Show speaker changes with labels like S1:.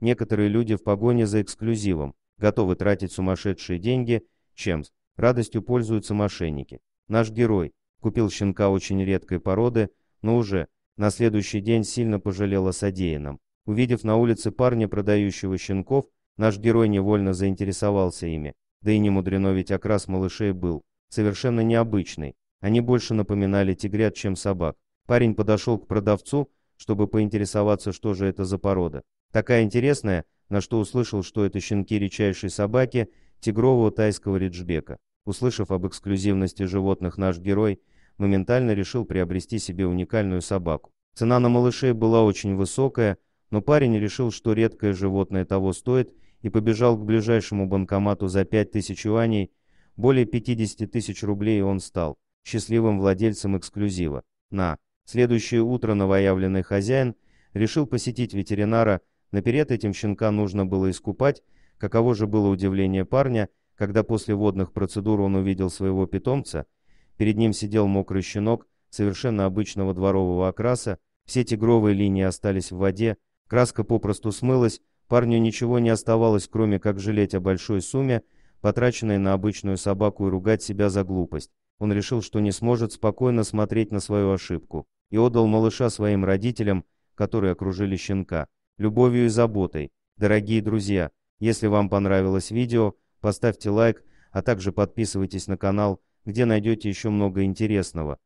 S1: Некоторые люди в погоне за эксклюзивом готовы тратить сумасшедшие деньги, чем радостью пользуются мошенники. Наш герой купил щенка очень редкой породы, но уже на следующий день сильно пожалел о содеянном. Увидев на улице парня, продающего щенков, наш герой невольно заинтересовался ими. Да и не мудрено, ведь окрас малышей был совершенно необычный. Они больше напоминали тигрят, чем собак. Парень подошел к продавцу, чтобы поинтересоваться, что же это за порода. Такая интересная, на что услышал, что это щенки редчайшей собаки тигрового тайского риджбека. Услышав об эксклюзивности животных, наш герой моментально решил приобрести себе уникальную собаку. Цена на малышей была очень высокая, но парень решил, что редкое животное того стоит, и побежал к ближайшему банкомату за 5000 юаней, более 50 тысяч рублей он стал счастливым владельцем эксклюзива. На. Следующее утро новоявленный хозяин решил посетить ветеринара, Наперед этим щенка нужно было искупать, каково же было удивление парня, когда после водных процедур он увидел своего питомца. Перед ним сидел мокрый щенок, совершенно обычного дворового окраса, все тигровые линии остались в воде, краска попросту смылась, парню ничего не оставалось, кроме как жалеть о большой сумме, потраченной на обычную собаку и ругать себя за глупость. Он решил, что не сможет спокойно смотреть на свою ошибку, и отдал малыша своим родителям, которые окружили щенка любовью и заботой. Дорогие друзья, если вам понравилось видео, поставьте лайк, а также подписывайтесь на канал, где найдете еще много интересного.